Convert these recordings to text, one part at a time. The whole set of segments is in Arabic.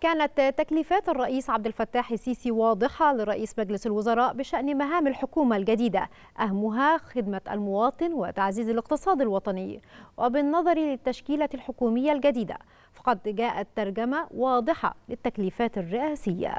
كانت تكليفات الرئيس عبد الفتاح السيسي واضحة لرئيس مجلس الوزراء بشأن مهام الحكومة الجديدة أهمها خدمة المواطن وتعزيز الاقتصاد الوطني وبالنظر للتشكيلة الحكومية الجديدة فقد جاءت ترجمة واضحة للتكليفات الرئاسية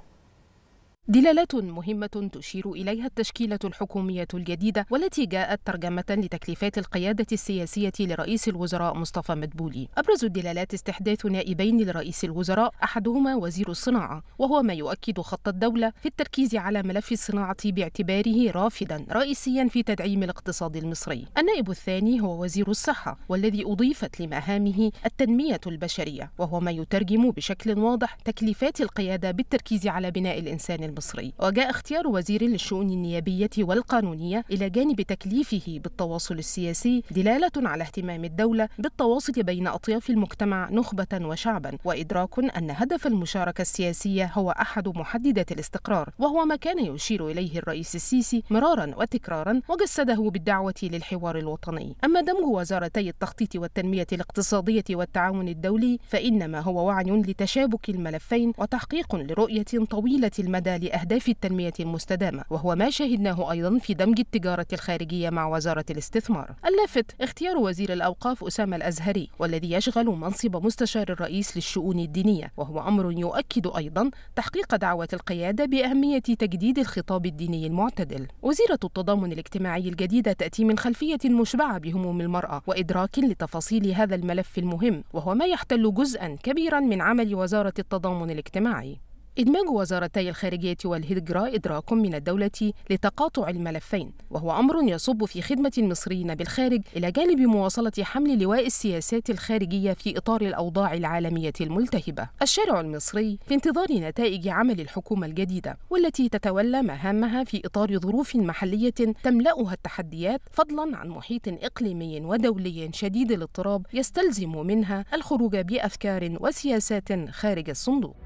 دلالات مهمة تشير إليها التشكيلة الحكومية الجديدة والتي جاءت ترجمة لتكليفات القيادة السياسية لرئيس الوزراء مصطفى مدبولي أبرز الدلالات استحداث نائبين لرئيس الوزراء أحدهما وزير الصناعة وهو ما يؤكد خط الدولة في التركيز على ملف الصناعة باعتباره رافدا رئيسيا في تدعيم الاقتصاد المصري النائب الثاني هو وزير الصحة والذي أضيفت لمهامه التنمية البشرية وهو ما يترجم بشكل واضح تكليفات القيادة بالتركيز على بناء الإنسان المصري المصري وجاء اختيار وزير للشؤون النيابية والقانونية إلى جانب تكليفه بالتواصل السياسي دلالة على اهتمام الدولة بالتواصل بين أطياف المجتمع نخبة وشعبا وإدراك أن هدف المشاركة السياسية هو أحد محددات الاستقرار وهو ما كان يشير إليه الرئيس السيسي مرارا وتكرارا وجسده بالدعوة للحوار الوطني أما دمج وزارتي التخطيط والتنمية الاقتصادية والتعاون الدولي فإنما هو وعي لتشابك الملفين وتحقيق لرؤية طويلة المدى أهداف التنمية المستدامة وهو ما شهدناه أيضا في دمج التجارة الخارجية مع وزارة الاستثمار اللافت اختيار وزير الأوقاف أسامة الأزهري والذي يشغل منصب مستشار الرئيس للشؤون الدينية وهو أمر يؤكد أيضا تحقيق دعوة القيادة بأهمية تجديد الخطاب الديني المعتدل وزيرة التضامن الاجتماعي الجديدة تأتي من خلفية مشبعة بهموم المرأة وإدراك لتفاصيل هذا الملف المهم وهو ما يحتل جزءا كبيرا من عمل وزارة التضامن الاجتماعي إدماج وزارتي الخارجية والهجرة إدراك من الدولة لتقاطع الملفين وهو أمر يصب في خدمة المصريين بالخارج إلى جانب مواصلة حمل لواء السياسات الخارجية في إطار الأوضاع العالمية الملتهبة الشارع المصري في انتظار نتائج عمل الحكومة الجديدة والتي تتولى مهامها في إطار ظروف محلية تملأها التحديات فضلا عن محيط إقليمي ودولي شديد الاضطراب يستلزم منها الخروج بأفكار وسياسات خارج الصندوق